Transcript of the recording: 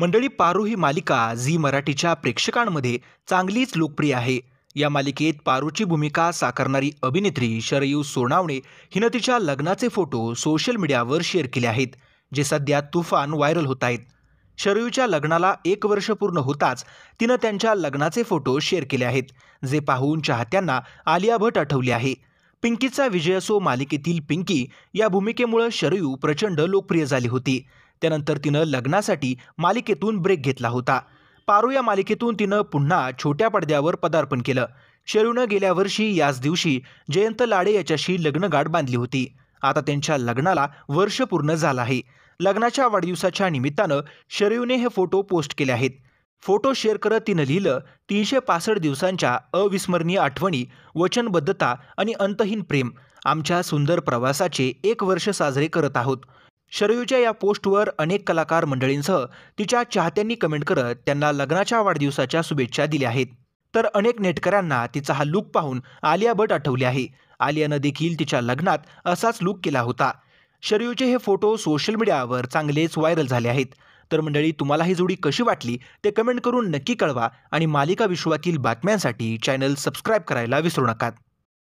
मंडळी पारू ही मालिका झी मराठीच्या प्रेक्षकांमध्ये चांगलीच लोकप्रिय आहे या मालिकेत पारूची भूमिका साकारणारी अभिनेत्री शरयू सोनावणे हिनं तिच्या लग्नाचे फोटो सोशल मीडियावर शेअर केले आहेत जे सध्या तुफान व्हायरल होत आहेत शरयूच्या लग्नाला एक वर्ष पूर्ण होताच तिनं त्यांच्या लग्नाचे फोटो शेअर केले आहेत जे पाहून चाहत्यांना आलिया भट आठवली आहे पिंकीचा विजय असो मालिकेतील पिंकी या भूमिकेमुळे शरयू प्रचंड लोकप्रिय झाली होती त्यानंतर तिनं लग्नासाठी मालिकेतून ब्रेक घेतला होता पारू या मालिकेतून तिनं पुन्हा छोट्या पडद्यावर पदार्पण केलं शेरूनं गेल्या वर्षी याच दिवशी जयंत लाडे याच्याशी लग्नगाठ बांधली होती आता त्यांच्या लग्नाला वर्ष पूर्ण झालं आहे लग्नाच्या वाढदिवसाच्या निमित्तानं शरयूने हे फोटो पोस्ट केले आहेत फोटो शेअर करत तिनं लिहिलं तीनशे पासष्ट दिवसांच्या अविस्मरणीय आठवणी वचनबद्धता आणि अंतहीन प्रेम आमच्या सुंदर प्रवासाचे एक वर्ष साजरे करत आहोत शरयूच्या या पोस्टवर अनेक कलाकार मंडळींसह तिच्या चाहत्यांनी कमेंट करत त्यांना लग्नाच्या वाढदिवसाच्या शुभेच्छा दिल्या आहेत तर अनेक नेटकऱ्यांना तिचा हा लूक पाहून आलिया भट आठवले आहे आलियानं देखील तिच्या लग्नात असाच लूक केला होता शरयूचे हे फोटो सोशल मीडियावर चांगलेच व्हायरल झाले आहेत तर मंडळी तुम्हाला ही जोडी कशी वाटली ते कमेंट करून नक्की कळवा आणि मालिका विश्वातील बातम्यांसाठी चॅनल सबस्क्राईब करायला विसरू नका